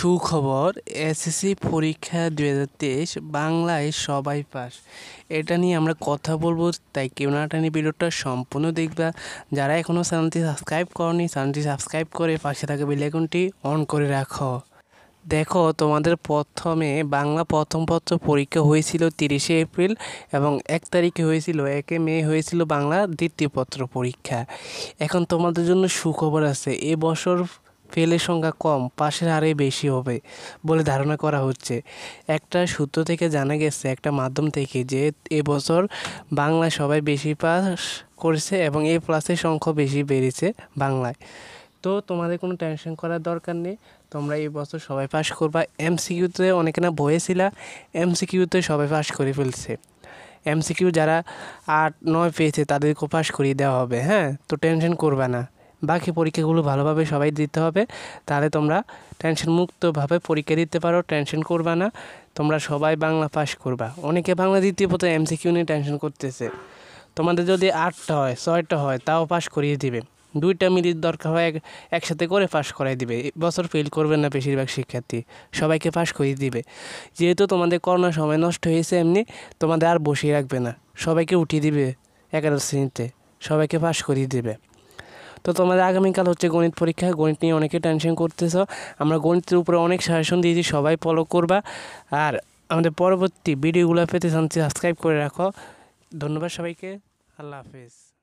সুখবর এসএসসি পরীক্ষা দু হাজার তেইশ বাংলায় সবাই পাস এটা নিয়ে আমরা কথা বলবো তাই কেউ না টানি ভিডিওটা সম্পূর্ণ দেখবা যারা এখনও চ্যানেলটি সাবস্ক্রাইব করনি চ্যানেলটি সাবস্ক্রাইব করে পাশে থাকা বেলাইকনটি অন করে রাখো দেখো তোমাদের প্রথমে বাংলা প্রথম পত্র পরীক্ষা হয়েছিল তিরিশে এপ্রিল এবং এক তারিখে হয়েছিল একে মে হয়েছিল বাংলা দ্বিতীয় পত্র পরীক্ষা এখন তোমাদের জন্য সুখবর আছে এ বছর ফেলের সংখ্যা কম পাশের হারে বেশি হবে বলে ধারণা করা হচ্ছে একটা সূত্র থেকে জানা গেছে একটা মাধ্যম থেকে যে এবছর বাংলায় সবাই বেশি পাস করেছে এবং এ প্লাসের সংখ্যা বেশি বেড়েছে বাংলায় তো তোমাদের কোনো টেনশন করার দরকার নেই তোমরা এই বছর সবাই পাস করবা এমসিকিউতে অনেক না বয়ে এম এমসিকিউতে সবাই পাস করে ফেলছে এমসিকিউ যারা আট নয় পেয়েছে তাদেরকেও পাস করিয়ে দেওয়া হবে হ্যাঁ তো টেনশন করবা না বাকি পরীক্ষাগুলো ভালোভাবে সবাই দিতে হবে তাহলে তোমরা টেনশন মুক্তভাবে পরীক্ষা দিতে পারো টেনশন করবা না তোমরা সবাই বাংলা পাস করবা অনেকে বাংলা দ্বিতীয় পথে এমসিকিউ নিয়ে টেনশন করতেছে তোমাদের যদি আটটা হয় ছয়টা হয় তাও পাস করিয়ে দিবে দুইটা মিলির দরকার হয় একসাথে করে পাস করাই দিবে বছর ফেল করবে না বেশিরভাগ শিক্ষার্থী সবাইকে পাস করিয়ে দিবে যেহেতু তোমাদের করোনা সময় নষ্ট হয়েছে এমনি তোমাদের আর বসিয়ে রাখবে না সবাইকে উঠিয়ে দিবে একাদশ শ্রেণীতে সবাইকে পাস করিয়ে দিবে তো তোমাদের আগামীকাল হচ্ছে গণিত পরীক্ষা গণিত নিয়ে অনেকে টেনশন করতেছ আমরা গণিতের উপরে অনেক সাজেশন দিয়েছি সবাই ফলো করবা আর আমাদের পরবর্তী ভিডিওগুলো পেতে চান সাবস্ক্রাইব করে রাখো ধন্যবাদ সবাইকে আল্লাহ হাফিজ